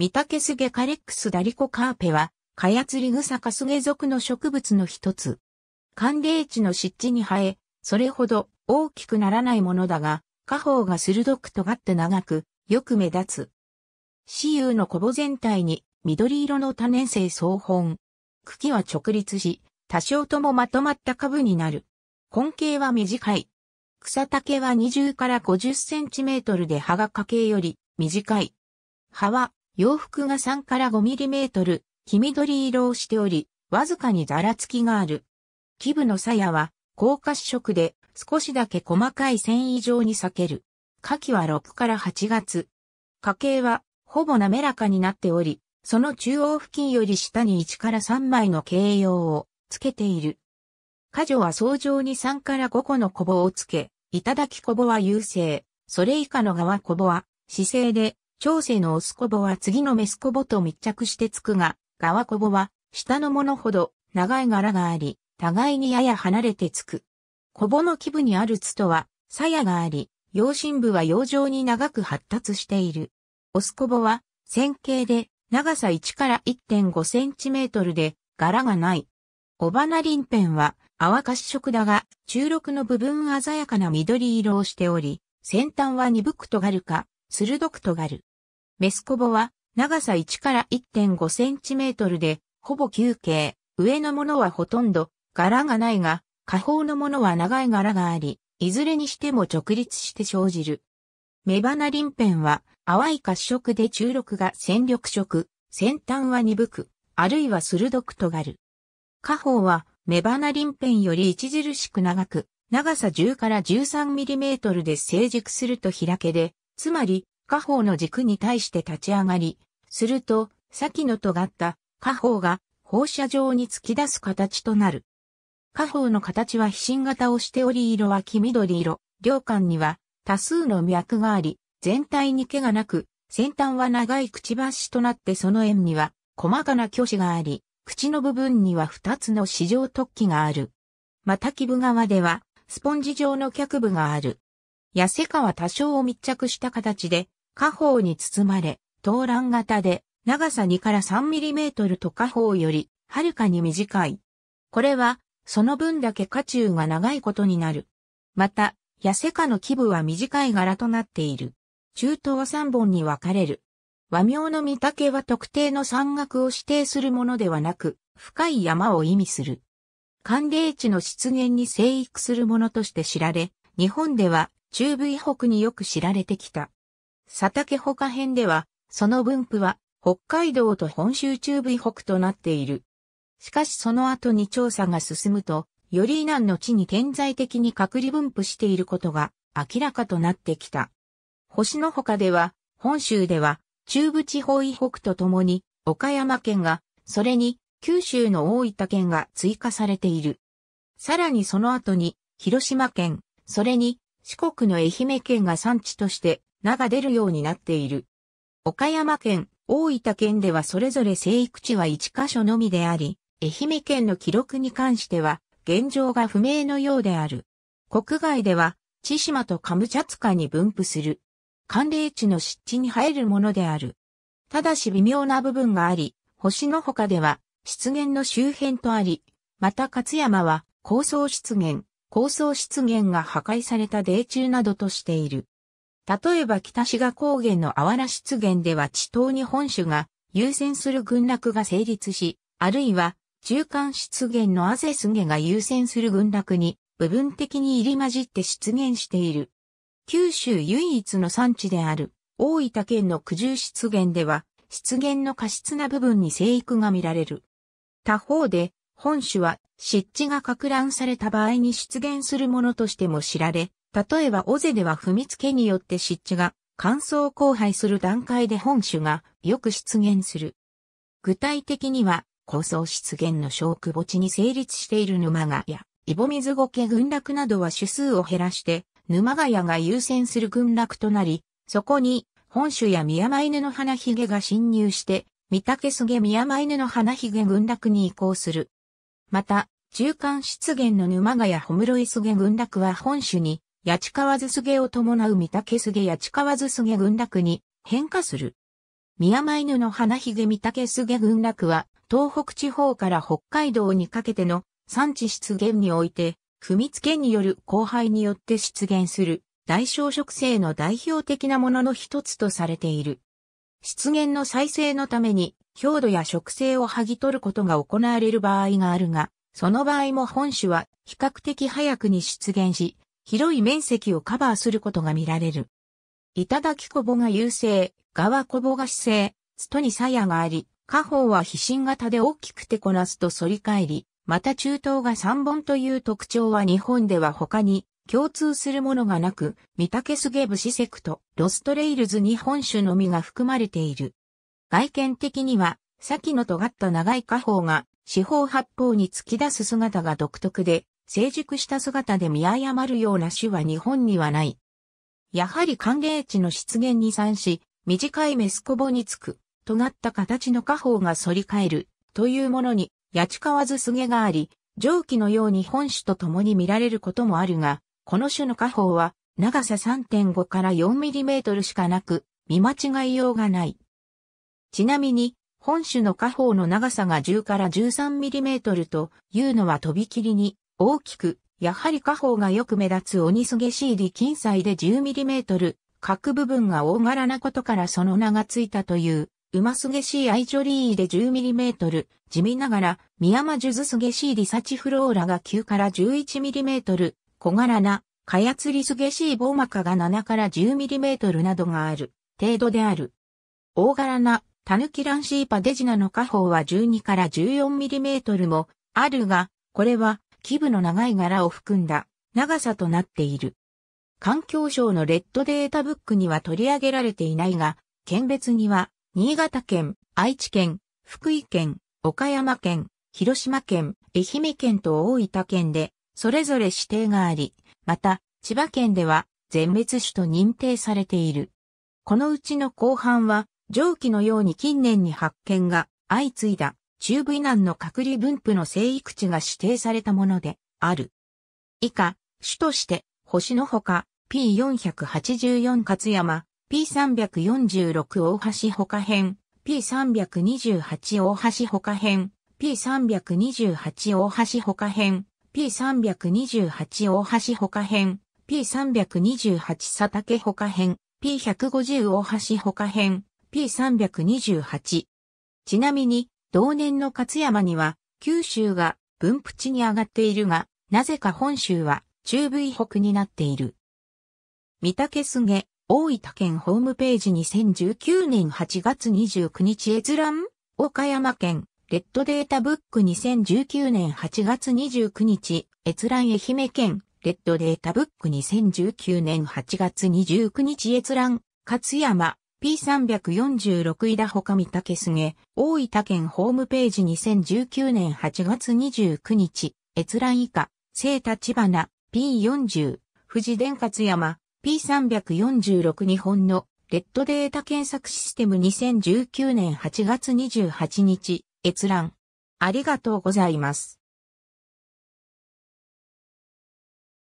ミタケスゲカレックスダリコカーペは、カヤツリグサカスゲ属の植物の一つ。寒冷地の湿地に生え、それほど大きくならないものだが、花苞が鋭く尖って長く、よく目立つ。雌雄のコボ全体に緑色の多年生草本。茎は直立し、多少ともまとまった株になる。根茎は短い。草丈は20から50センチメートルで葉が茎より短い。葉は洋服が3から5ミリメートル、黄緑色をしており、わずかにざらつきがある。基部の鞘は、高褐色で、少しだけ細かい繊維状に裂ける。下記は6から8月。家計は、ほぼ滑らかになっており、その中央付近より下に1から3枚の形容をつけている。家女は早上に3から5個のコボをつけ、いただきコボは優勢、それ以下の側コボは、姿勢で長生のオスコボは次のメスコボと密着してつくが、ガワコボは下のものほど長い柄があり、互いにやや離れてつく。コボの基部にあるツとは、鞘があり、養心部は養状に長く発達している。オスコボは、線形で、長さ1から1.5センチメートルで、柄がない。オバナリンペンは、淡褐色だが、中六の部分鮮やかな緑色をしており、先端は鈍く尖るか、鋭く尖る。メスコボは長さ1から1.5センチメートルで、ほぼ球形。上のものはほとんど柄がないが、下方のものは長い柄があり、いずれにしても直立して生じる。メバナリンペンは淡い褐色で中力が戦力色、先端は鈍く、あるいは鋭く尖る。下方はメバナリンペンより著しく長く、長さ10から1 3トルで成熟すると開けで、つまり下方の軸に対して立ち上がり、すると、先の尖った下方が放射状に突き出す形となる。下方の形は非新型をしており色は黄緑色、両間には多数の脈があり、全体に毛がなく、先端は長いくちばしとなってその円には細かな虚子があり、口の部分には2つの四条突起がある。また基部側ではスポンジ状の脚部がある。痩せ皮多少を密着した形で下方に包まれ、東乱型で長さ2から3ミリメートルと下方よりはるかに短い。これは、その分だけ渦中が長いことになる。また、痩せ下の基部は短い柄となっている。中東3本に分かれる。和名の御岳は特定の山岳を指定するものではなく、深い山を意味する。寒冷地の湿原に生育するものとして知られ、日本では中部以北によく知られてきた。佐竹他編では、その分布は北海道と本州中部以北となっている。しかしその後に調査が進むと、より以南の地に顕在的に隔離分布していることが明らかとなってきた。星の他では、本州では中部地方以北とともに岡山県が、それに九州の大分県が追加されている。さらにその後に広島県、それに四国の愛媛県が産地として名が出るようになっている。岡山県、大分県ではそれぞれ生育地は1カ所のみであり、愛媛県の記録に関しては、現状が不明のようである。国外では、千島とカムチャツカに分布する。寒冷地の湿地に生えるものである。ただし微妙な部分があり、星の他では、湿原の周辺とあり、また勝山は、高層湿原、高層湿原が破壊された泥中などとしている。例えば北志賀高原のあら湿原では地頭に本種が優先する群落が成立し、あるいは中間湿原のアゼスゲが優先する群落に部分的に入り混じって出現している。九州唯一の産地である大分県の九十湿原では湿原の過失な部分に生育が見られる。他方で本種は湿地が拡乱された場合に出現するものとしても知られ、例えば尾瀬では踏み付けによって湿地が乾燥荒廃する段階で本種がよく出現する。具体的には、高層湿原の小区墓地に成立している沼ヶ谷、イボ水苔群落などは種数を減らして、沼ヶ谷が優先する群落となり、そこに本種やミヤマイヌの花げが侵入して、ゲ竹ヤマイヌの花げ群落に移行する。また、中間湿原の沼ヶ谷ホムロイスゲ群落は本種に八川津菅を伴う御嶽菅八川津菅群落に変化する。宮前犬の花ひげ御嶽菅群落は、東北地方から北海道にかけての産地出現において、踏みつけによる交配によって出現する大小植生の代表的なものの一つとされている。出現の再生のために、強度や植生を剥ぎ取ることが行われる場合があるが、その場合も本種は比較的早くに出現し、広い面積をカバーすることが見られる。頂こぼが優勢、側こぼが姿勢、トに鞘があり、下方は飛信型で大きくてこなすと反り返り、また中東が三本という特徴は日本では他に共通するものがなく、御竹スゲブシセクト、ロストレイルズに本種のみが含まれている。外見的には、先の尖った長い下方が四方八方に突き出す姿が独特で、成熟した姿で見誤るような種は日本にはない。やはり寒冷地の湿原に散し、短いメスコボにつく、尖った形の下方が反り返る、というものに、やちかわずすげがあり、蒸気のように本種と共に見られることもあるが、この種の下方は、長さ3.5から4ミリメートルしかなく、見間違いようがない。ちなみに、本種の下方の長さが10から13ミリメートルというのは飛び切りに大きく、やはり下方がよく目立つ鬼すげしい利金彩で 10mm、各部分が大柄なことからその名がついたという、うますげしいアイジョリーで 10mm、地味ながら、宮間ュズすげしいリサチフローラが9から 11mm、小柄な、かやつりすげしいーマカが7から 10mm などがある、程度である。大柄な、タヌキランシーパデジナの下方は12から 14mm も、あるが、これは、基部の長い柄を含んだ長さとなっている。環境省のレッドデータブックには取り上げられていないが、県別には、新潟県、愛知県、福井県、岡山県、広島県、愛媛県と大分県で、それぞれ指定があり、また、千葉県では、全滅種と認定されている。このうちの後半は、上記のように近年に発見が相次いだ中部以南の隔離分布の生育地が指定されたものである。以下、種として、星のほか、P484 勝山、P346 大橋ほか編、P328 大橋ほか編、P328 大橋ほか編、P328 大橋ほか編、P328 佐竹ほか編、P150 大橋ほか編、P328。ちなみに、同年の勝山には、九州が分布地に上がっているが、なぜか本州は中部以北になっている。三竹菅、大分県ホームページ2019年8月29日閲覧岡山県、レッドデータブック2019年8月29日、閲覧愛媛県、レッドデータブック2019年8月29日閲覧、勝山、P346 井田他三竹菅、大分県ホームページ2019年8月29日、閲覧以下、聖立花、P40、富士伝活山、P346 日本のレッドデータ検索システム2019年8月28日、閲覧。ありがとうございます。